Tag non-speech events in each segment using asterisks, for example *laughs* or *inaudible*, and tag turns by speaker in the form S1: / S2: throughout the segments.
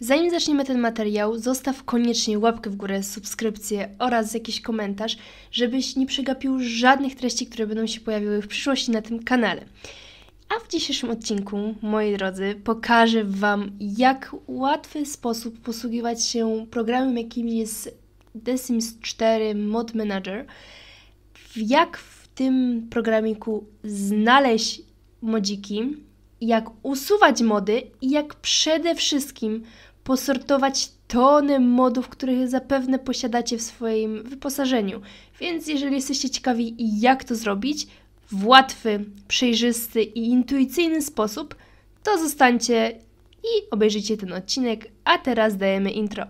S1: Zanim zaczniemy ten materiał, zostaw koniecznie łapkę w górę, subskrypcję oraz jakiś komentarz, żebyś nie przegapił żadnych treści, które będą się pojawiły w przyszłości na tym kanale. A w dzisiejszym odcinku, moi drodzy, pokażę Wam, jak łatwy sposób posługiwać się programem, jakim jest The Sims 4 Mod Manager, jak w tym programiku znaleźć modziki, jak usuwać mody i jak przede wszystkim posortować tony modów, których zapewne posiadacie w swoim wyposażeniu. Więc jeżeli jesteście ciekawi, jak to zrobić w łatwy, przejrzysty i intuicyjny sposób, to zostańcie i obejrzyjcie ten odcinek, a teraz dajemy intro.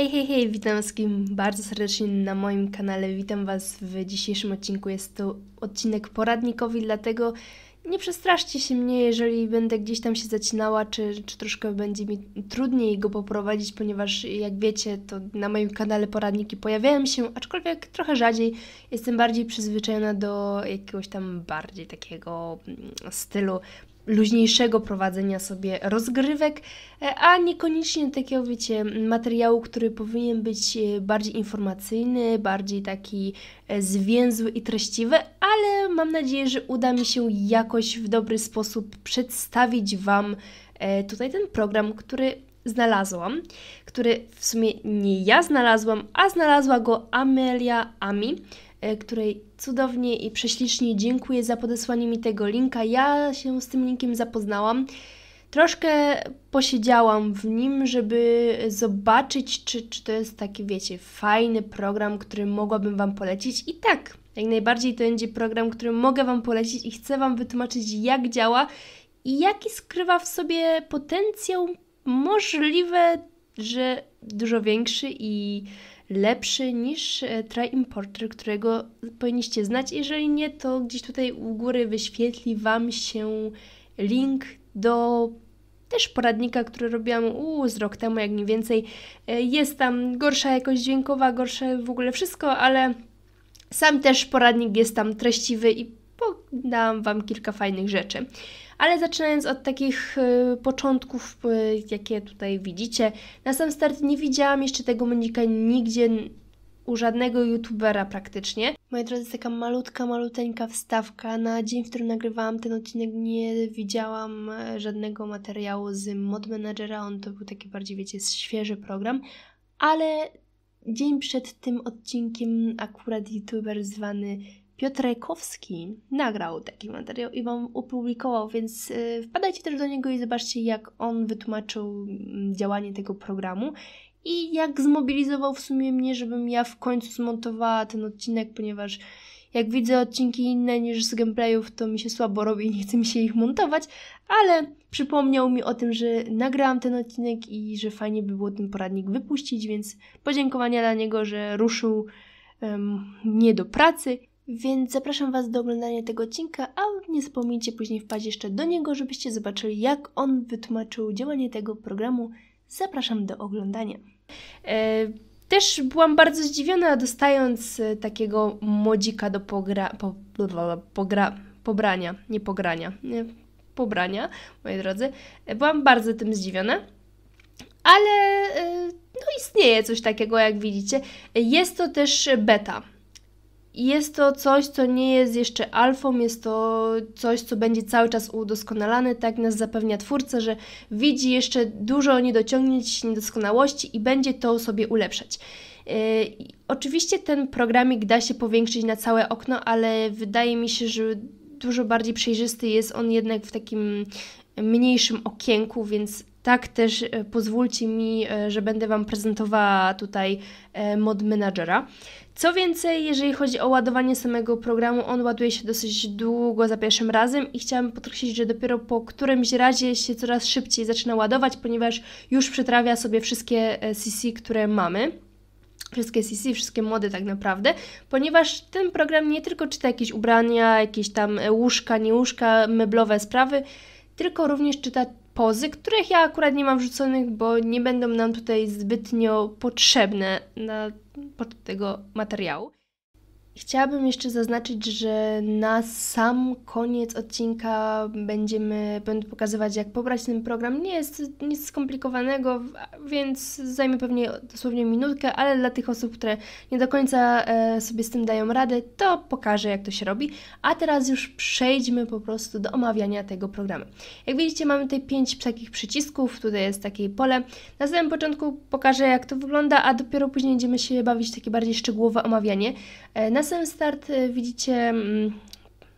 S1: Hej, hej, hej, witam wszystkim bardzo serdecznie na moim kanale. Witam Was w dzisiejszym odcinku. Jest to odcinek poradnikowy, dlatego nie przestraszcie się mnie, jeżeli będę gdzieś tam się zacinała, czy, czy troszkę będzie mi trudniej go poprowadzić, ponieważ jak wiecie, to na moim kanale poradniki pojawiają się, aczkolwiek trochę rzadziej. Jestem bardziej przyzwyczajona do jakiegoś tam bardziej takiego mm, stylu luźniejszego prowadzenia sobie rozgrywek, e, a niekoniecznie takiego, wiecie, materiału, który powinien być e, bardziej informacyjny, bardziej taki e, zwięzły i treściwy, ale mam nadzieję, że uda mi się jakoś w dobry sposób przedstawić Wam tutaj ten program, który znalazłam, który w sumie nie ja znalazłam, a znalazła go Amelia Ami, której cudownie i prześlicznie dziękuję za podesłanie mi tego linka. Ja się z tym linkiem zapoznałam. Troszkę posiedziałam w nim, żeby zobaczyć, czy, czy to jest taki, wiecie, fajny program, który mogłabym Wam polecić. I tak, jak najbardziej to będzie program, który mogę Wam polecić i chcę Wam wytłumaczyć, jak działa i jaki skrywa w sobie potencjał możliwe, że dużo większy i lepszy niż e, Try Importer, którego powinniście znać. Jeżeli nie, to gdzieś tutaj u góry wyświetli Wam się link do też poradnika, który robiłam u, z rok temu, jak mniej więcej. E, jest tam gorsza jakość dźwiękowa, gorsze w ogóle wszystko, ale sam też poradnik jest tam treściwy i podam Wam kilka fajnych rzeczy. Ale zaczynając od takich y, początków, y, jakie tutaj widzicie, na sam start nie widziałam jeszcze tego mendika nigdzie u żadnego youtubera praktycznie. Moja drodzy, taka malutka, maluteńka wstawka. Na dzień, w którym nagrywałam ten odcinek, nie widziałam e, żadnego materiału z Mod Managera. On to był taki bardziej, wiecie, świeży program. Ale dzień przed tym odcinkiem akurat youtuber zwany Piotr Rajkowski nagrał taki materiał i Wam opublikował, więc y, wpadajcie też do niego i zobaczcie, jak on wytłumaczył mm, działanie tego programu i jak zmobilizował w sumie mnie, żebym ja w końcu zmontowała ten odcinek, ponieważ jak widzę odcinki inne niż z gameplayów, to mi się słabo robi i nie chce mi się ich montować, ale przypomniał mi o tym, że nagrałam ten odcinek i że fajnie by było ten poradnik wypuścić, więc podziękowania dla niego, że ruszył nie mnie do pracy więc zapraszam Was do oglądania tego odcinka, a nie zapomnijcie później wpaść jeszcze do niego, żebyście zobaczyli, jak on wytłumaczył działanie tego programu. Zapraszam do oglądania. E, też byłam bardzo zdziwiona, dostając e, takiego modzika do pogra... Po, pogra pobrania, nie pogrania, nie, pobrania, moi drodzy. E, byłam bardzo tym zdziwiona, ale no istnieje coś takiego, jak widzicie. Jest to też beta, jest to coś, co nie jest jeszcze alfą, jest to coś, co będzie cały czas udoskonalane. Tak nas zapewnia twórca, że widzi jeszcze dużo niedociągnięć, niedoskonałości i będzie to sobie ulepszać. Yy, oczywiście ten programik da się powiększyć na całe okno, ale wydaje mi się, że dużo bardziej przejrzysty jest on jednak w takim mniejszym okienku, więc tak też e, pozwólcie mi, e, że będę Wam prezentowała tutaj e, mod managera. Co więcej, jeżeli chodzi o ładowanie samego programu, on ładuje się dosyć długo za pierwszym razem i chciałam podkreślić, że dopiero po którymś razie się coraz szybciej zaczyna ładować, ponieważ już przetrawia sobie wszystkie CC, które mamy wszystkie CC, wszystkie mody tak naprawdę, ponieważ ten program nie tylko czyta jakieś ubrania, jakieś tam łóżka, nie łóżka, meblowe sprawy, tylko również czyta pozy, których ja akurat nie mam wrzuconych, bo nie będą nam tutaj zbytnio potrzebne na, pod tego materiału. Chciałabym jeszcze zaznaczyć, że na sam koniec odcinka będziemy będę pokazywać, jak pobrać ten program. Nie jest nic skomplikowanego, więc zajmie pewnie dosłownie minutkę, ale dla tych osób, które nie do końca e, sobie z tym dają radę, to pokażę, jak to się robi. A teraz już przejdźmy po prostu do omawiania tego programu. Jak widzicie, mamy tutaj pięć takich przycisków, tutaj jest takie pole. Na samym początku pokażę, jak to wygląda, a dopiero później będziemy się bawić takie bardziej szczegółowe omawianie. E, na sam start y, widzicie mm,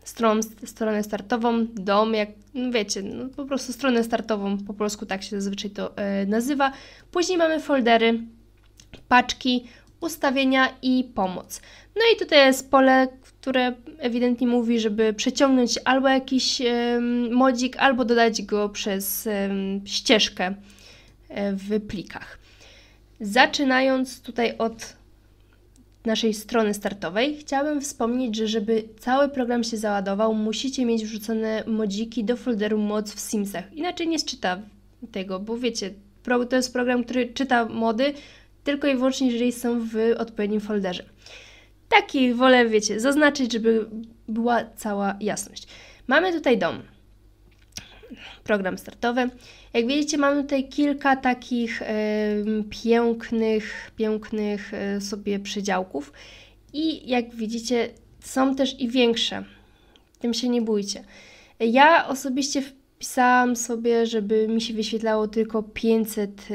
S1: stronę, stronę startową, dom, jak no wiecie, no po prostu stronę startową, po polsku tak się zazwyczaj to e, nazywa. Później mamy foldery, paczki, ustawienia i pomoc. No i tutaj jest pole, które ewidentnie mówi, żeby przeciągnąć albo jakiś modzik, albo dodać go przez ścieżkę e, w plikach. Zaczynając tutaj od naszej strony startowej, chciałabym wspomnieć, że żeby cały program się załadował, musicie mieć wrzucone modziki do folderu mods w Simsach. Inaczej nie czyta tego, bo wiecie, to jest program, który czyta mody tylko i wyłącznie, jeżeli są w odpowiednim folderze. Taki wolę, wiecie, zaznaczyć, żeby była cała jasność. Mamy tutaj dom program startowy. Jak widzicie, mamy tutaj kilka takich pięknych, pięknych e, sobie przedziałków i jak widzicie, są też i większe. Tym się nie bójcie. Ja osobiście Wpisałam sobie, żeby mi się wyświetlało tylko 500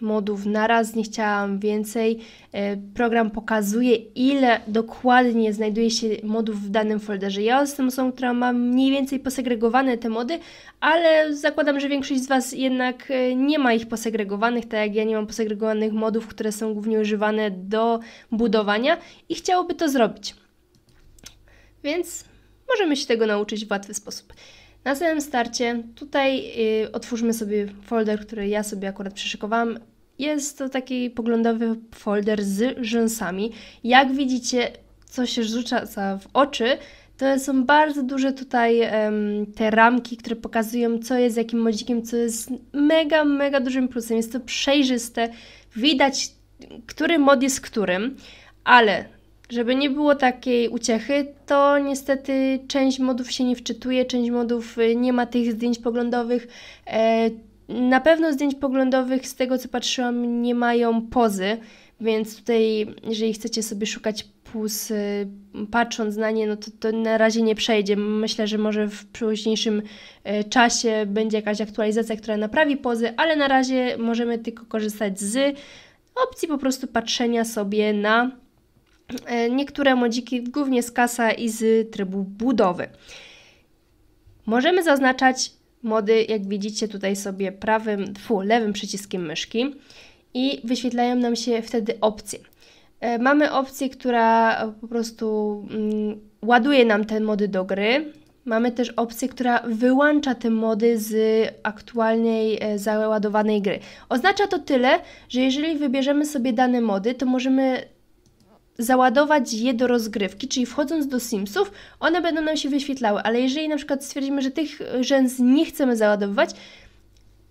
S1: modów na raz. nie chciałam więcej. E, program pokazuje, ile dokładnie znajduje się modów w danym folderze. Ja jestem osobą, która ma mniej więcej posegregowane te mody, ale zakładam, że większość z Was jednak e, nie ma ich posegregowanych, tak jak ja nie mam posegregowanych modów, które są głównie używane do budowania i chciałoby to zrobić. Więc możemy się tego nauczyć w łatwy sposób. Na samym starcie tutaj yy, otwórzmy sobie folder, który ja sobie akurat przyszykowałam. Jest to taki poglądowy folder z rzęsami. Jak widzicie, co się rzuca w oczy, to są bardzo duże tutaj um, te ramki, które pokazują, co jest jakim modzikiem, co jest mega, mega dużym plusem. Jest to przejrzyste, widać, który mod jest którym, ale żeby nie było takiej uciechy, to niestety część modów się nie wczytuje, część modów y, nie ma tych zdjęć poglądowych. E, na pewno zdjęć poglądowych, z tego co patrzyłam, nie mają pozy, więc tutaj, jeżeli chcecie sobie szukać pus, y, patrząc na nie, no to, to na razie nie przejdzie. Myślę, że może w późniejszym e, czasie będzie jakaś aktualizacja, która naprawi pozy, ale na razie możemy tylko korzystać z opcji po prostu patrzenia sobie na E, niektóre modziki głównie z kasa i z trybu budowy. Możemy zaznaczać mody, jak widzicie tutaj sobie prawym, fu, lewym przyciskiem myszki i wyświetlają nam się wtedy opcje. E, mamy opcję, która po prostu mm, ładuje nam te mody do gry. Mamy też opcję, która wyłącza te mody z aktualnej e, załadowanej gry. Oznacza to tyle, że jeżeli wybierzemy sobie dane mody, to możemy załadować je do rozgrywki, czyli wchodząc do Simsów, one będą nam się wyświetlały, ale jeżeli na przykład stwierdzimy, że tych rzęs e, nie chcemy załadowywać,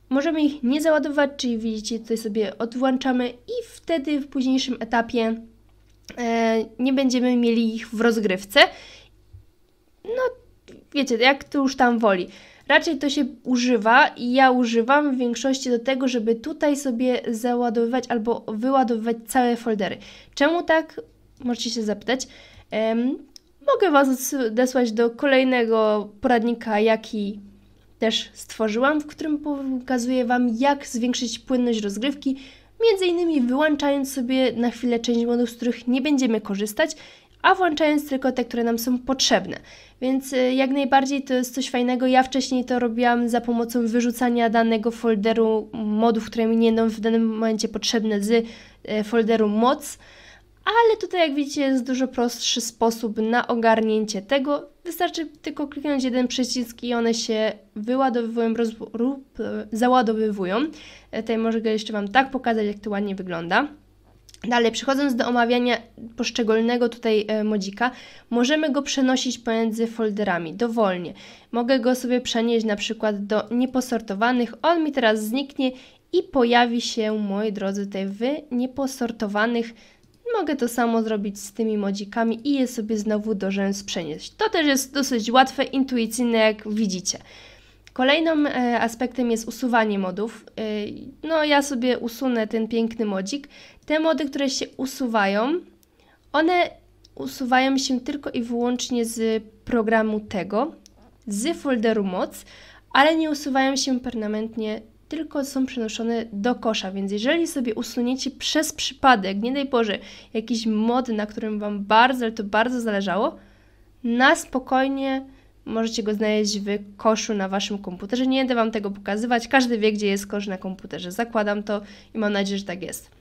S1: możemy ich nie załadować, czyli widzicie, tutaj sobie odłączamy i wtedy w późniejszym etapie e, nie będziemy mieli ich w rozgrywce. No, wiecie, jak to już tam woli. Raczej to się używa i ja używam w większości do tego, żeby tutaj sobie załadowywać albo wyładowywać całe foldery. Czemu tak? możecie się zapytać. Mogę Was odesłać do kolejnego poradnika, jaki też stworzyłam, w którym pokazuję Wam, jak zwiększyć płynność rozgrywki, między innymi wyłączając sobie na chwilę część modów, z których nie będziemy korzystać, a włączając tylko te, które nam są potrzebne. Więc e, jak najbardziej to jest coś fajnego. Ja wcześniej to robiłam za pomocą wyrzucania danego folderu modów, które mi nie będą w danym momencie potrzebne z e, folderu mods ale tutaj jak widzicie jest dużo prostszy sposób na ogarnięcie tego. Wystarczy tylko kliknąć jeden przycisk i one się wyładowywują lub załadowywują. E, tutaj może jeszcze Wam tak pokazać, jak to ładnie wygląda. Dalej, przechodząc do omawiania poszczególnego tutaj e, modzika, możemy go przenosić pomiędzy folderami dowolnie. Mogę go sobie przenieść na przykład do nieposortowanych, on mi teraz zniknie i pojawi się, moi drodzy, tutaj w nieposortowanych Mogę to samo zrobić z tymi modzikami i je sobie znowu do rzęs przenieść. To też jest dosyć łatwe, intuicyjne, jak widzicie. Kolejnym e, aspektem jest usuwanie modów. E, no, ja sobie usunę ten piękny modzik. Te mody, które się usuwają, one usuwają się tylko i wyłącznie z programu tego, z folderu moc, ale nie usuwają się permanentnie tylko są przenoszone do kosza, więc jeżeli sobie usuniecie przez przypadek, nie daj Boże, jakiś mod, na którym Wam bardzo, ale to bardzo zależało, na spokojnie możecie go znaleźć w koszu na Waszym komputerze. Nie będę Wam tego pokazywać, każdy wie, gdzie jest kosz na komputerze. Zakładam to i mam nadzieję, że tak jest.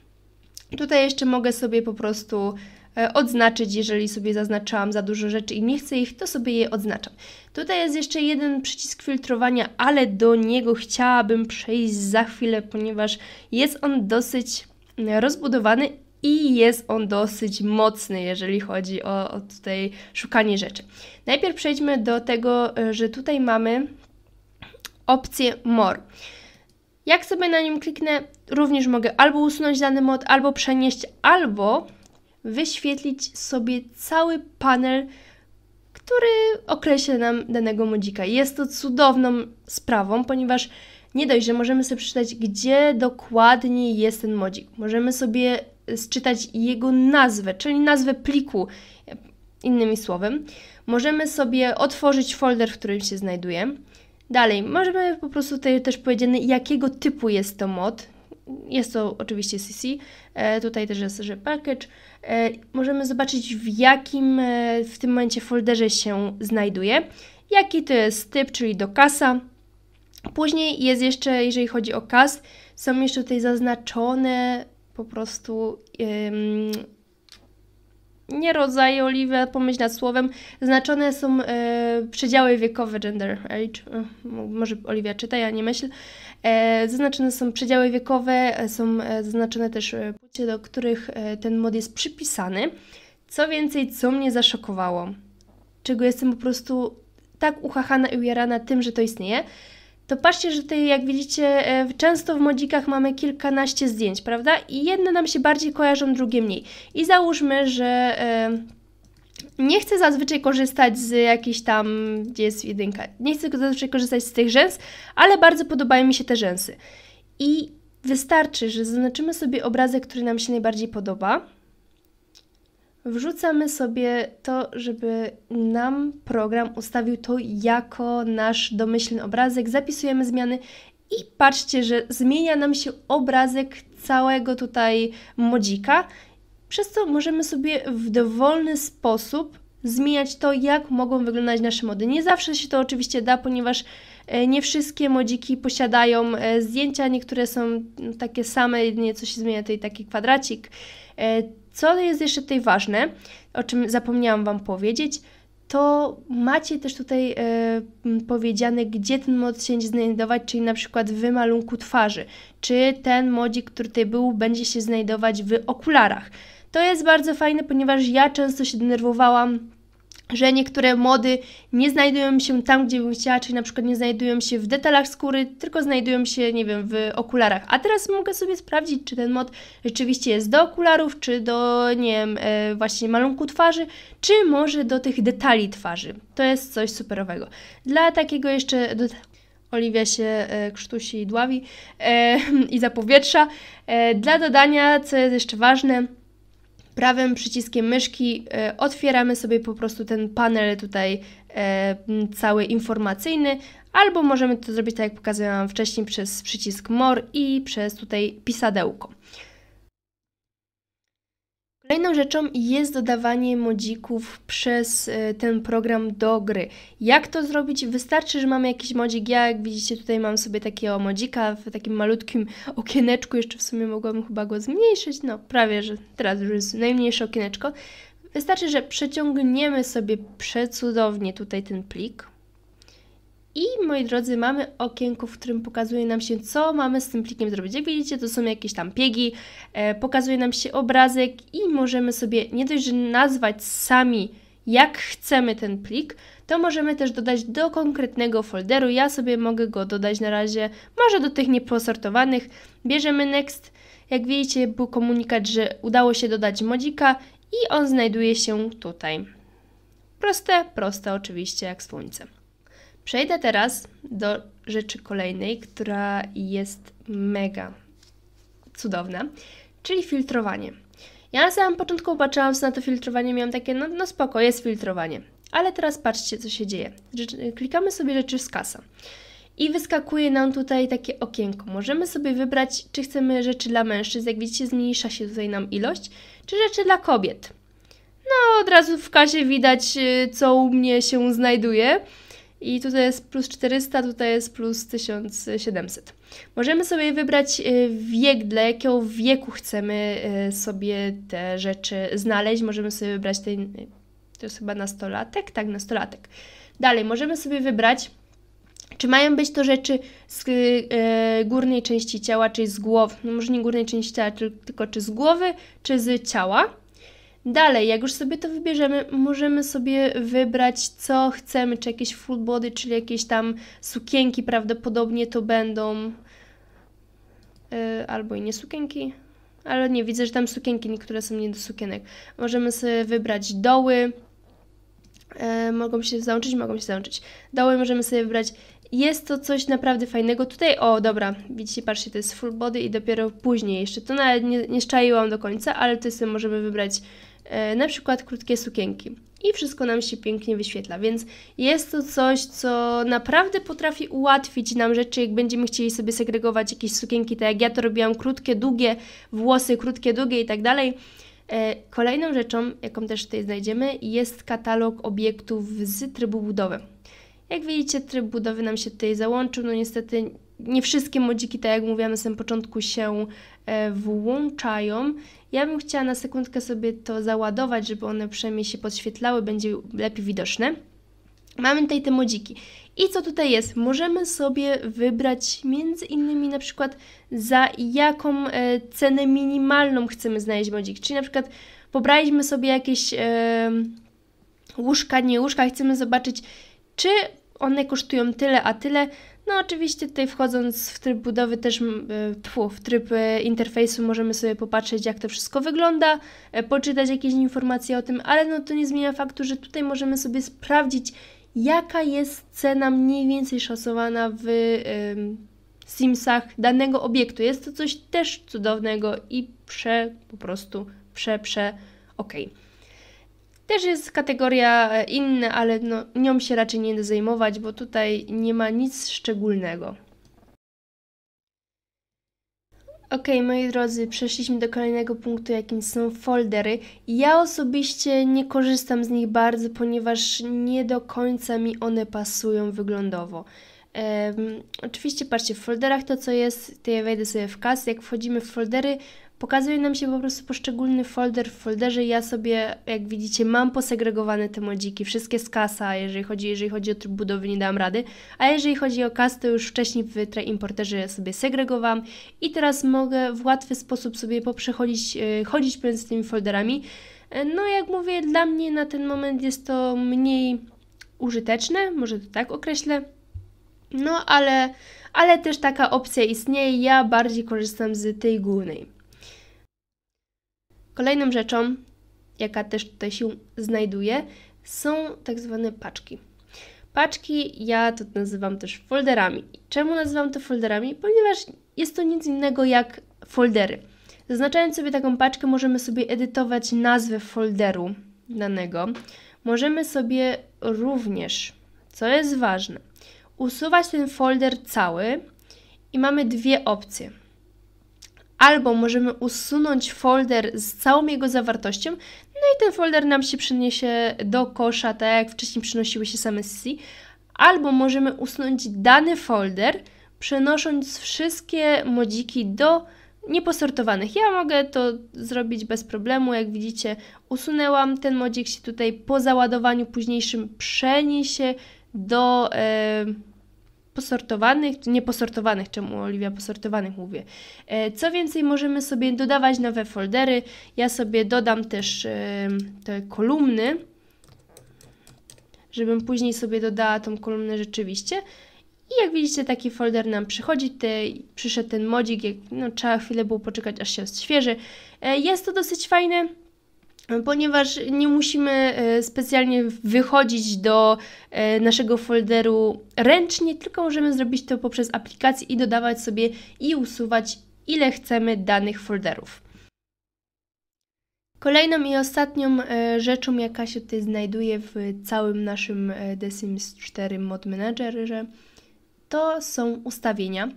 S1: Tutaj jeszcze mogę sobie po prostu E, odznaczyć, jeżeli sobie zaznaczałam za dużo rzeczy i nie chcę ich, to sobie je odznaczam. Tutaj jest jeszcze jeden przycisk filtrowania, ale do niego chciałabym przejść za chwilę, ponieważ jest on dosyć mm, rozbudowany i jest on dosyć mocny, jeżeli chodzi o, o tutaj szukanie rzeczy. Najpierw przejdźmy do tego, e, że tutaj mamy opcję More. Jak sobie na nim kliknę, również mogę albo usunąć dany mod, albo przenieść, albo wyświetlić sobie cały panel, który określa nam danego modzika. Jest to cudowną sprawą, ponieważ nie dość, że możemy sobie przeczytać, gdzie dokładnie jest ten modzik. Możemy sobie e, czytać jego nazwę, czyli nazwę pliku, innymi słowem. Możemy sobie otworzyć folder, w którym się znajduje. Dalej, możemy po prostu tutaj też powiedzieć, jakiego typu jest to mod, jest to oczywiście CC, e, tutaj też jest, że package. E, możemy zobaczyć w jakim e, w tym momencie folderze się znajduje, jaki to jest typ, czyli do kasa. Później jest jeszcze, jeżeli chodzi o kas, są jeszcze tutaj zaznaczone po prostu ym, nie rodzaj oliwy, pomyśl nad słowem. Znaczone są y, przedziały wiekowe, gender, age. Y, może Oliwia czyta, ja nie myśl. E, zaznaczone są przedziały wiekowe, e, są e, zaznaczone też płcie, do których ten mod jest przypisany. Co więcej, co mnie zaszokowało, czego jestem po prostu tak uchachana i ujarana tym, że to istnieje, to patrzcie, że tutaj jak widzicie, często w modzikach mamy kilkanaście zdjęć, prawda? I jedne nam się bardziej kojarzą, drugie mniej. I załóżmy, że nie chcę zazwyczaj korzystać z jakichś tam, gdzie jest jedynka, nie chcę zazwyczaj korzystać z tych rzęs, ale bardzo podobają mi się te rzęsy. I wystarczy, że zaznaczymy sobie obrazek, który nam się najbardziej podoba. Wrzucamy sobie to, żeby nam program ustawił to jako nasz domyślny obrazek. Zapisujemy zmiany i patrzcie, że zmienia nam się obrazek całego tutaj modzika przez co możemy sobie w dowolny sposób zmieniać to, jak mogą wyglądać nasze mody. Nie zawsze się to oczywiście da, ponieważ e, nie wszystkie modziki posiadają e, zdjęcia, niektóre są no, takie same, jedynie coś się zmienia tutaj taki kwadracik. E, co jest jeszcze tutaj ważne, o czym zapomniałam Wam powiedzieć, to macie też tutaj y, powiedziane, gdzie ten mod się znajdować, czyli na przykład w wymalunku twarzy, czy ten modzik, który tutaj był, będzie się znajdować w okularach. To jest bardzo fajne, ponieważ ja często się denerwowałam, że niektóre mody nie znajdują się tam, gdzie bym chciała, czyli na przykład nie znajdują się w detalach skóry, tylko znajdują się, nie wiem, w okularach. A teraz mogę sobie sprawdzić, czy ten mod rzeczywiście jest do okularów, czy do, nie wiem, e, właśnie malunku twarzy, czy może do tych detali twarzy. To jest coś superowego. Dla takiego jeszcze Oliwia się e, krztusi i dławi e, *laughs* i zapowietrza. E, dla dodania, co jest jeszcze ważne, prawym przyciskiem myszki e, otwieramy sobie po prostu ten panel tutaj e, cały informacyjny, albo możemy to zrobić tak jak pokazywałam wcześniej przez przycisk MOR i przez tutaj pisadełko. Kolejną rzeczą jest dodawanie modzików przez e, ten program do gry. Jak to zrobić? Wystarczy, że mamy jakiś modzik. Ja, jak widzicie, tutaj mam sobie takiego modzika w takim malutkim okieneczku. Jeszcze w sumie mogłabym chyba go zmniejszyć. No, prawie, że teraz już jest najmniejsze okieneczko. Wystarczy, że przeciągniemy sobie przecudownie tutaj ten plik i moi drodzy, mamy okienko, w którym pokazuje nam się, co mamy z tym plikiem zrobić. Jak widzicie, to są jakieś tam piegi, e, pokazuje nam się obrazek i możemy sobie nie dość, że nazwać sami, jak chcemy ten plik, to możemy też dodać do konkretnego folderu. Ja sobie mogę go dodać na razie, może do tych nieposortowanych. Bierzemy next. Jak widzicie, był komunikat, że udało się dodać modzika i on znajduje się tutaj. Proste, proste oczywiście jak słońce. Przejdę teraz do rzeczy kolejnej, która jest mega cudowna, czyli filtrowanie. Ja na samym początku patrzyłam na to filtrowanie, miałam takie, no, no spoko, jest filtrowanie. Ale teraz patrzcie, co się dzieje. klikamy sobie rzeczy z kasa. I wyskakuje nam tutaj takie okienko. Możemy sobie wybrać, czy chcemy rzeczy dla mężczyzn. Jak widzicie, zmniejsza się tutaj nam ilość, czy rzeczy dla kobiet. No, od razu w kasie widać, y, co u mnie się znajduje i tutaj jest plus 400, tutaj jest plus 1700. Możemy sobie wybrać y, wiek, dla jakiego wieku chcemy y, sobie te rzeczy znaleźć. Możemy sobie wybrać ten, y, to jest chyba nastolatek, tak, nastolatek. Dalej, możemy sobie wybrać, czy mają być to rzeczy z górnej części ciała, czy z głowy, no może nie górnej części ciała, tylko czy z głowy, czy z ciała. Dalej, jak już sobie to wybierzemy, możemy sobie wybrać, co chcemy, czy jakieś full body, czyli jakieś tam sukienki prawdopodobnie to będą, yy, albo i nie sukienki, ale nie, widzę, że tam sukienki, niektóre są nie do sukienek. Możemy sobie wybrać doły, yy, mogą się załączyć, mogą się załączyć. Doły możemy sobie wybrać jest to coś naprawdę fajnego. Tutaj, o dobra, widzicie, patrzcie, to jest full body i dopiero później jeszcze. To nawet nie, nie szczaiłam do końca, ale to sobie możemy wybrać E, na przykład krótkie sukienki. I wszystko nam się pięknie wyświetla, więc jest to coś, co naprawdę potrafi ułatwić nam rzeczy, jak będziemy chcieli sobie segregować jakieś sukienki, tak jak ja to robiłam, krótkie, długie włosy, krótkie, długie i tak dalej. E, kolejną rzeczą, jaką też tutaj znajdziemy, jest katalog obiektów z trybu budowy. Jak widzicie, tryb budowy nam się tutaj załączył, no niestety nie wszystkie modziki, tak jak mówiłam na samym początku, się e, włączają. Ja bym chciała na sekundkę sobie to załadować, żeby one przynajmniej się podświetlały, będzie lepiej widoczne. Mamy tutaj te modziki. I co tutaj jest? Możemy sobie wybrać między innymi na przykład za jaką e, cenę minimalną chcemy znaleźć modzik. Czyli na przykład pobraliśmy sobie jakieś e, łóżka, nie łóżka, chcemy zobaczyć, czy one kosztują tyle, a tyle, no oczywiście tutaj wchodząc w tryb budowy też, e, tfu, w tryb e, interfejsu możemy sobie popatrzeć jak to wszystko wygląda, e, poczytać jakieś informacje o tym, ale no to nie zmienia faktu, że tutaj możemy sobie sprawdzić jaka jest cena mniej więcej szacowana w Simsach danego obiektu. Jest to coś też cudownego i prze po prostu prze prze okej. Okay. Też jest kategoria e, inna, ale no, nią się raczej nie da zajmować, bo tutaj nie ma nic szczególnego. Ok, moi drodzy, przeszliśmy do kolejnego punktu, jakim są foldery. Ja osobiście nie korzystam z nich bardzo, ponieważ nie do końca mi one pasują wyglądowo. Um, oczywiście, patrzcie, w folderach to co jest, to ja wejdę sobie w kas. Jak wchodzimy w foldery, Pokazuje nam się po prostu poszczególny folder w folderze. Ja sobie, jak widzicie, mam posegregowane te modziki, wszystkie z kasa, jeżeli chodzi, jeżeli chodzi o tryb budowy nie dam rady, a jeżeli chodzi o kas, to już wcześniej w tre Importerze sobie segregowałam i teraz mogę w łatwy sposób sobie poprzechodzić, e, chodzić pomiędzy tymi folderami. E, no, jak mówię, dla mnie na ten moment jest to mniej użyteczne, może to tak określę. No, ale, ale też taka opcja istnieje. Ja bardziej korzystam z tej głównej. Kolejną rzeczą, jaka też tutaj się znajduje, są tak zwane paczki. Paczki ja to nazywam też folderami. Czemu nazywam to folderami? Ponieważ jest to nic innego jak foldery. Zaznaczając sobie taką paczkę, możemy sobie edytować nazwę folderu danego. Możemy sobie również, co jest ważne, usuwać ten folder cały i mamy dwie opcje albo możemy usunąć folder z całą jego zawartością, no i ten folder nam się przyniesie do kosza, tak jak wcześniej przynosiły się same CC, albo możemy usunąć dany folder, przenosząc wszystkie modziki do nieposortowanych. Ja mogę to zrobić bez problemu, jak widzicie usunęłam, ten modzik się tutaj po załadowaniu późniejszym przeniesie do... Yy, posortowanych, czy nieposortowanych, czemu Oliwia posortowanych mówię. E, co więcej, możemy sobie dodawać nowe foldery. Ja sobie dodam też e, te kolumny, żebym później sobie dodała tą kolumnę rzeczywiście. I jak widzicie, taki folder nam przychodzi, te, przyszedł ten modzik, jak, no, trzeba chwilę było poczekać, aż się odświeży. E, jest to dosyć fajne, ponieważ nie musimy e, specjalnie wychodzić do e, naszego folderu ręcznie, tylko możemy zrobić to poprzez aplikację i dodawać sobie i usuwać ile chcemy danych folderów. Kolejną i ostatnią e, rzeczą, jaka się tutaj znajduje w całym naszym The Sims 4 Mod Managerze, to są ustawienia.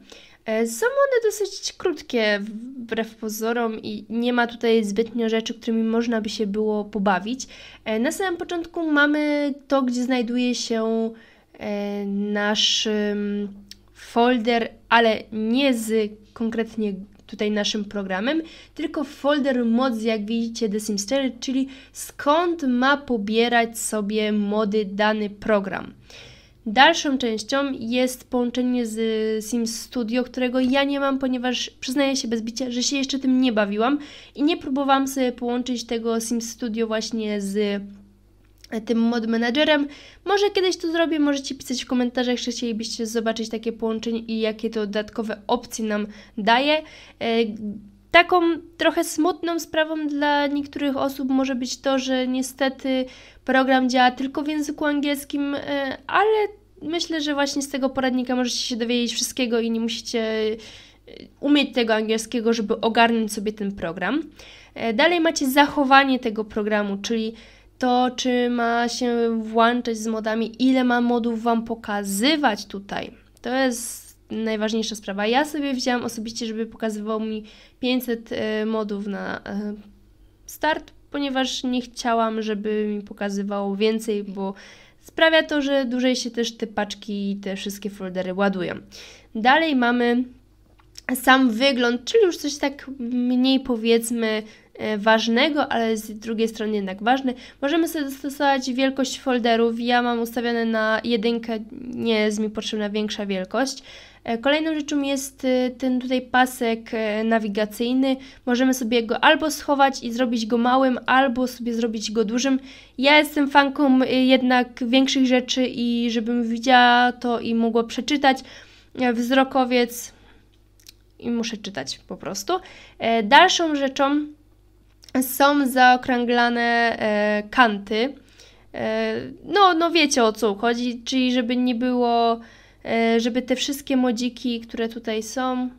S1: E, są one dosyć krótkie wbrew pozorom i nie ma tutaj zbytnio rzeczy, którymi można by się było pobawić. E, na samym początku mamy to, gdzie znajduje się e, nasz folder, ale nie z konkretnie tutaj naszym programem, tylko folder mods, jak widzicie, The Sims 4, czyli skąd ma pobierać sobie mody dany program. Dalszą częścią jest połączenie z y, Sims Studio, którego ja nie mam, ponieważ przyznaję się bez bicia, że się jeszcze tym nie bawiłam i nie próbowałam sobie połączyć tego Sims Studio właśnie z e, tym mod managerem. Może kiedyś to zrobię, możecie pisać w komentarzach, czy chcielibyście zobaczyć takie połączenie i jakie to dodatkowe opcje nam daje. E, Taką trochę smutną sprawą dla niektórych osób może być to, że niestety program działa tylko w języku angielskim, e, ale myślę, że właśnie z tego poradnika możecie się dowiedzieć wszystkiego i nie musicie e, umieć tego angielskiego, żeby ogarnąć sobie ten program. E, dalej macie zachowanie tego programu, czyli to, czy ma się włączać z modami, ile ma modów Wam pokazywać tutaj. To jest najważniejsza sprawa. Ja sobie wzięłam osobiście, żeby pokazywał mi 500 e, modów na e, start, ponieważ nie chciałam, żeby mi pokazywał więcej, bo sprawia to, że dłużej się też te paczki i te wszystkie foldery ładują. Dalej mamy sam wygląd, czyli już coś tak mniej powiedzmy e, ważnego, ale z drugiej strony jednak ważne. Możemy sobie dostosować wielkość folderów. Ja mam ustawione na jedynkę, nie jest mi potrzebna większa wielkość. E, kolejną rzeczą jest e, ten tutaj pasek e, nawigacyjny. Możemy sobie go albo schować i zrobić go małym, albo sobie zrobić go dużym. Ja jestem fanką jednak większych rzeczy i żebym widziała to i mogła przeczytać. Wzrokowiec i muszę czytać po prostu. Dalszą rzeczą są zaokrąglane kanty. No, no wiecie o co chodzi, czyli żeby nie było E, żeby te wszystkie modziki, które tutaj są...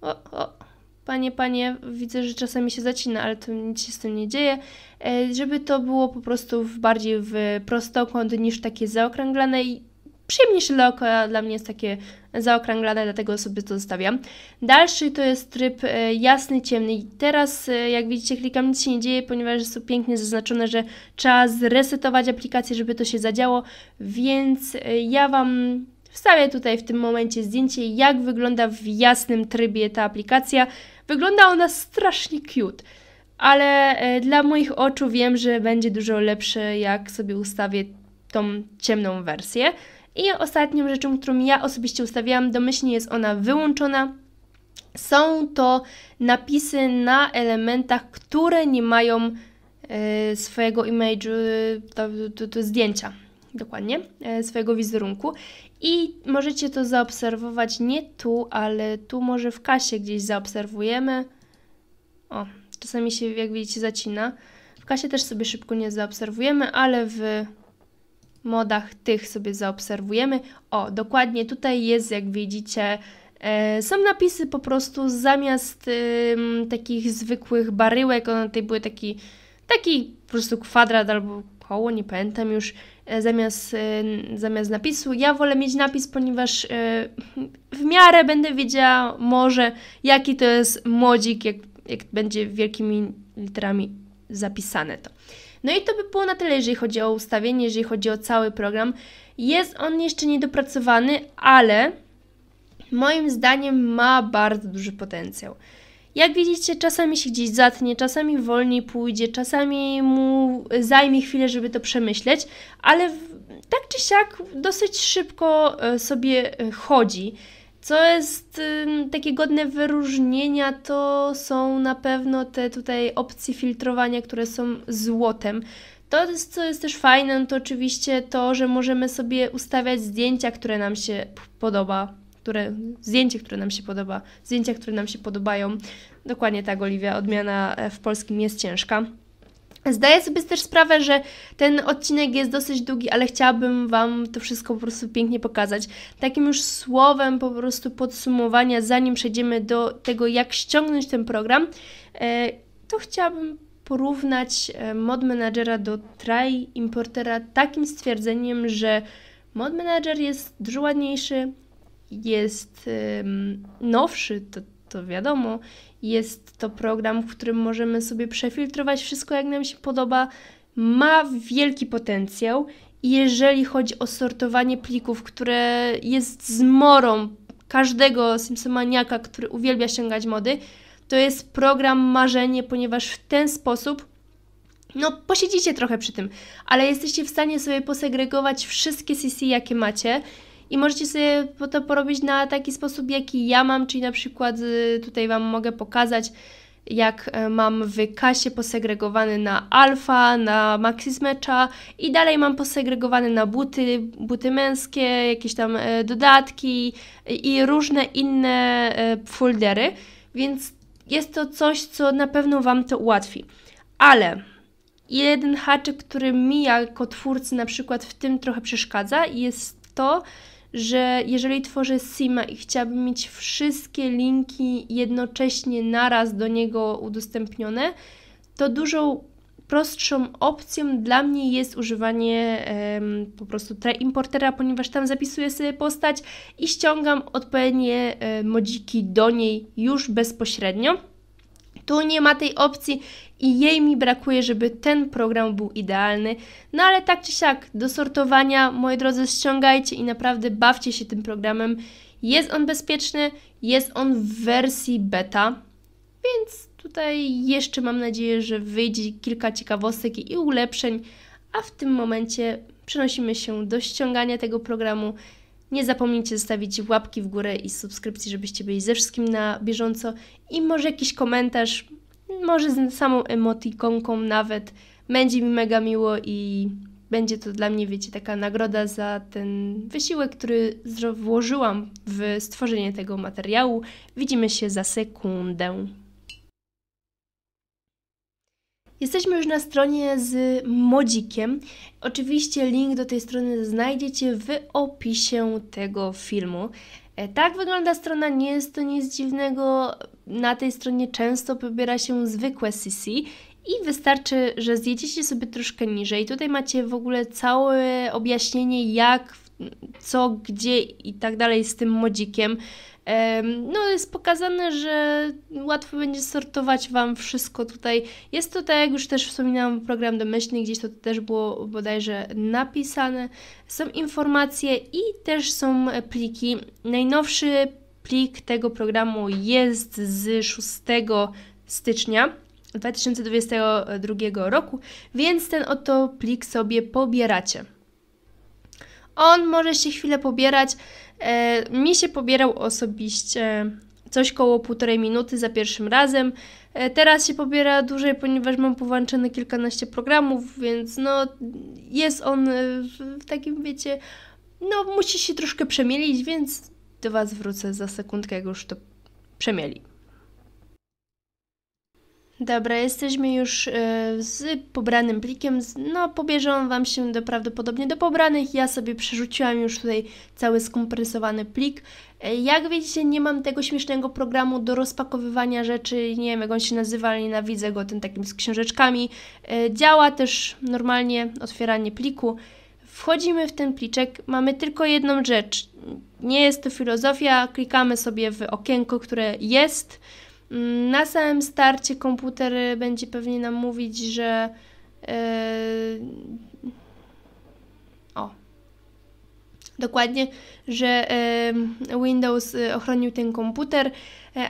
S1: O, o, panie, panie, widzę, że czasami się zacina, ale to nic się z tym nie dzieje, e, żeby to było po prostu w bardziej w prostokąt niż takie zaokrąglane i przyjemniejsze dla oka dla mnie jest takie zaokrąglane, dlatego sobie to zostawiam. Dalszy to jest tryb e, jasny, ciemny teraz jak widzicie klikam, nic się nie dzieje, ponieważ jest to pięknie zaznaczone, że trzeba zresetować aplikację, żeby to się zadziało, więc ja Wam Wstawię tutaj w tym momencie zdjęcie, jak wygląda w jasnym trybie ta aplikacja. Wygląda ona strasznie cute, ale e, dla moich oczu wiem, że będzie dużo lepsze, jak sobie ustawię tą ciemną wersję. I ostatnią rzeczą, którą ja osobiście ustawiałam, domyślnie jest ona wyłączona. Są to napisy na elementach, które nie mają e, swojego image'u, e, to, to, to zdjęcia dokładnie, e, swojego wizerunku i możecie to zaobserwować nie tu, ale tu może w kasie gdzieś zaobserwujemy. O, czasami się jak widzicie zacina. W kasie też sobie szybko nie zaobserwujemy, ale w modach tych sobie zaobserwujemy. O, dokładnie tutaj jest jak widzicie e, są napisy po prostu zamiast takich zwykłych baryłek, one tutaj były taki, taki po prostu kwadrat albo koło, nie pamiętam już, E, zamiast, e, zamiast napisu. Ja wolę mieć napis, ponieważ e, w miarę będę wiedziała może, jaki to jest młodzik, jak, jak będzie wielkimi literami zapisane to. No i to by było na tyle, jeżeli chodzi o ustawienie, jeżeli chodzi o cały program. Jest on jeszcze niedopracowany, ale moim zdaniem ma bardzo duży potencjał. Jak widzicie, czasami się gdzieś zatnie, czasami wolniej pójdzie, czasami mu zajmie chwilę, żeby to przemyśleć, ale tak czy siak dosyć szybko e, sobie e, chodzi. Co jest takie godne wyróżnienia, to są na pewno te tutaj opcje filtrowania, które są złotem. To, co jest też fajne, no to oczywiście to, że możemy sobie ustawiać zdjęcia, które nam się podoba które, zdjęcie, które nam się podoba, zdjęcia, które nam się podobają. Dokładnie tak, Oliwia, odmiana e, w polskim jest ciężka. Zdaję sobie też sprawę, że ten odcinek jest dosyć długi, ale chciałabym Wam to wszystko po prostu pięknie pokazać. Takim już słowem po prostu podsumowania, zanim przejdziemy do tego, jak ściągnąć ten program, e, to chciałabym porównać e, mod managera do try importera takim stwierdzeniem, że mod manager jest dużo ładniejszy, jest nowszy, to, to wiadomo, jest to program, w którym możemy sobie przefiltrować wszystko, jak nam się podoba. Ma wielki potencjał, jeżeli chodzi o sortowanie plików, które jest zmorą każdego Simpsoniaka, który uwielbia ściągać mody, to jest program marzenie, ponieważ w ten sposób no, posiedzicie trochę przy tym, ale jesteście w stanie sobie posegregować wszystkie CC, jakie macie i możecie sobie to porobić na taki sposób, jaki ja mam, czyli na przykład y, tutaj Wam mogę pokazać, jak e, mam w kasie posegregowany na alfa, na maxismecza i dalej mam posegregowany na buty, buty męskie, jakieś tam e, dodatki e, i różne inne foldery, więc jest to coś, co na pewno Wam to ułatwi. Ale jeden haczyk, który mi jako twórcy na przykład w tym trochę przeszkadza jest to, że jeżeli tworzę SIMA i chciałabym mieć wszystkie linki jednocześnie naraz do niego udostępnione, to dużą prostszą opcją dla mnie jest używanie um, po prostu importera, ponieważ tam zapisuję sobie postać i ściągam odpowiednie um, modziki do niej już bezpośrednio. Tu nie ma tej opcji i jej mi brakuje, żeby ten program był idealny. No ale tak czy siak, do sortowania, moi drodzy, ściągajcie i naprawdę bawcie się tym programem. Jest on bezpieczny, jest on w wersji beta, więc tutaj jeszcze mam nadzieję, że wyjdzie kilka ciekawostek i ulepszeń, a w tym momencie przenosimy się do ściągania tego programu nie zapomnijcie zostawić łapki w górę i subskrypcji, żebyście byli ze wszystkim na bieżąco i może jakiś komentarz, może z samą emotikonką nawet. Będzie mi mega miło i będzie to dla mnie, wiecie, taka nagroda za ten wysiłek, który włożyłam w stworzenie tego materiału. Widzimy się za sekundę. Jesteśmy już na stronie z modzikiem. Oczywiście link do tej strony znajdziecie w opisie tego filmu. E, tak wygląda strona, nie jest to nic dziwnego. Na tej stronie często pobiera się zwykłe CC i wystarczy, że zjedziecie sobie troszkę niżej. Tutaj macie w ogóle całe objaśnienie, jak co, gdzie i tak dalej z tym modzikiem. No, jest pokazane, że łatwo będzie sortować Wam wszystko tutaj. Jest to, tak jak już też wspominałam, program domyślny, gdzieś to też było bodajże napisane. Są informacje i też są pliki. Najnowszy plik tego programu jest z 6 stycznia 2022 roku, więc ten oto plik sobie pobieracie. On może się chwilę pobierać. E, mi się pobierał osobiście coś koło półtorej minuty za pierwszym razem. E, teraz się pobiera dłużej, ponieważ mam powłączone kilkanaście programów, więc no jest on e, w takim, wiecie, no musi się troszkę przemielić, więc do Was wrócę za sekundkę, jak już to przemieli. Dobra, jesteśmy już e, z pobranym plikiem. No, pobierze on Wam się do, prawdopodobnie do pobranych. Ja sobie przerzuciłam już tutaj cały skompresowany plik. E, jak wiecie, nie mam tego śmiesznego programu do rozpakowywania rzeczy, nie wiem jak on się nazywa, ale nienawidzę go, ten takim z książeczkami. E, działa też normalnie otwieranie pliku. Wchodzimy w ten pliczek, mamy tylko jedną rzecz. Nie jest to filozofia, klikamy sobie w okienko, które jest Mm, na samym starcie komputer będzie pewnie nam mówić, że yy, o dokładnie, że yy, Windows e, ochronił ten komputer,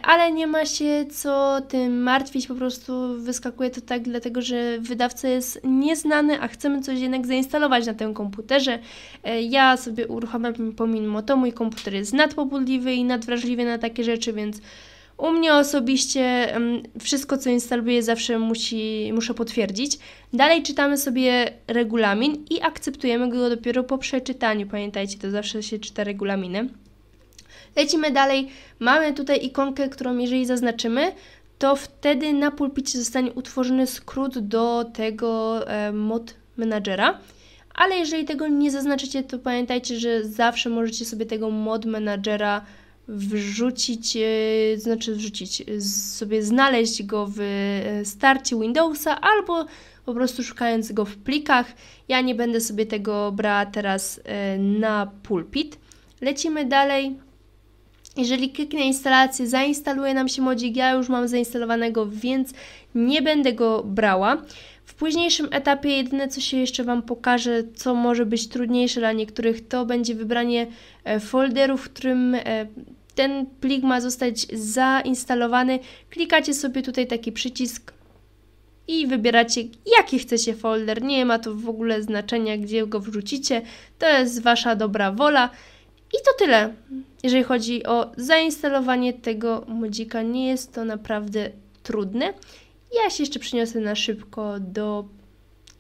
S1: ale nie ma się co tym martwić, po prostu wyskakuje to tak, dlatego że wydawca jest nieznany, a chcemy coś jednak zainstalować na tym komputerze. Ja sobie uruchamiam pomimo to, mój komputer jest nadpobudliwy i nadwrażliwy na takie rzeczy, więc u mnie osobiście wszystko, co instaluję, zawsze musi, muszę potwierdzić. Dalej czytamy sobie regulamin i akceptujemy go dopiero po przeczytaniu. Pamiętajcie, to zawsze się czyta regulaminy. Lecimy dalej. Mamy tutaj ikonkę, którą jeżeli zaznaczymy, to wtedy na pulpicie zostanie utworzony skrót do tego e, mod menadżera. Ale jeżeli tego nie zaznaczycie, to pamiętajcie, że zawsze możecie sobie tego mod menadżera wrzucić, e, znaczy wrzucić, e, sobie znaleźć go w e, starcie Windowsa albo po prostu szukając go w plikach. Ja nie będę sobie tego brała teraz na pulpit. Lecimy dalej. Jeżeli kliknę instalację, zainstaluje nam się modzik. Ja już mam zainstalowanego, więc nie będę go brała. W późniejszym etapie jedyne, co się jeszcze Wam pokaże, co może być trudniejsze dla niektórych, to będzie wybranie e, folderu, w którym e, ten plik ma zostać zainstalowany. Klikacie sobie tutaj taki przycisk i wybieracie jaki chcecie folder. Nie ma to w ogóle znaczenia, gdzie go wrzucicie. To jest Wasza dobra wola. I to tyle, jeżeli chodzi o zainstalowanie tego modzika. Nie jest to naprawdę trudne. Ja się jeszcze przyniosę na szybko do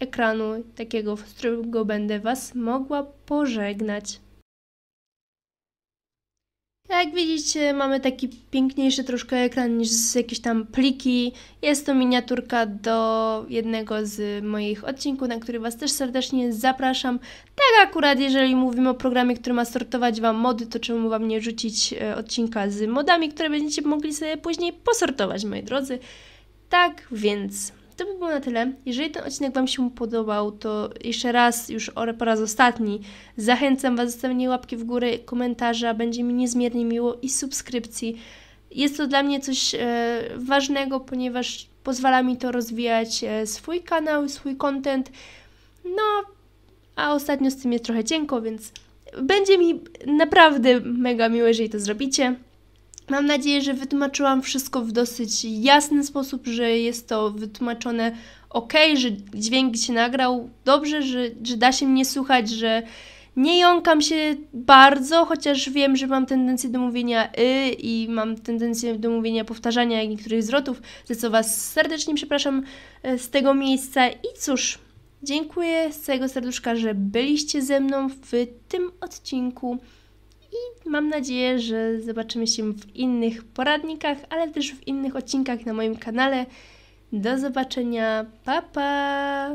S1: ekranu takiego, z którego będę Was mogła pożegnać. Jak widzicie, mamy taki piękniejszy troszkę ekran niż z jakieś tam pliki. Jest to miniaturka do jednego z moich odcinków, na który Was też serdecznie zapraszam. Tak akurat, jeżeli mówimy o programie, który ma sortować Wam mody, to czemu Wam nie rzucić e, odcinka z modami, które będziecie mogli sobie później posortować, moi drodzy. Tak więc to by było na tyle. Jeżeli ten odcinek Wam się podobał, to jeszcze raz, już po raz ostatni, zachęcam Was do zostawienia łapki w górę, komentarza, będzie mi niezmiernie miło i subskrypcji. Jest to dla mnie coś e, ważnego, ponieważ pozwala mi to rozwijać e, swój kanał, swój content. No, a ostatnio z tym jest trochę cienko, więc będzie mi naprawdę mega miło, jeżeli to zrobicie. Mam nadzieję, że wytłumaczyłam wszystko w dosyć jasny sposób, że jest to wytłumaczone ok, że dźwięk się nagrał dobrze, że, że da się mnie słuchać, że nie jąkam się bardzo, chociaż wiem, że mam tendencję do mówienia y i mam tendencję do mówienia powtarzania niektórych zwrotów, za co Was serdecznie przepraszam e, z tego miejsca. I cóż, dziękuję z całego serduszka, że byliście ze mną w tym odcinku i mam nadzieję, że zobaczymy się w innych poradnikach, ale też w innych odcinkach na moim kanale. Do zobaczenia, pa pa!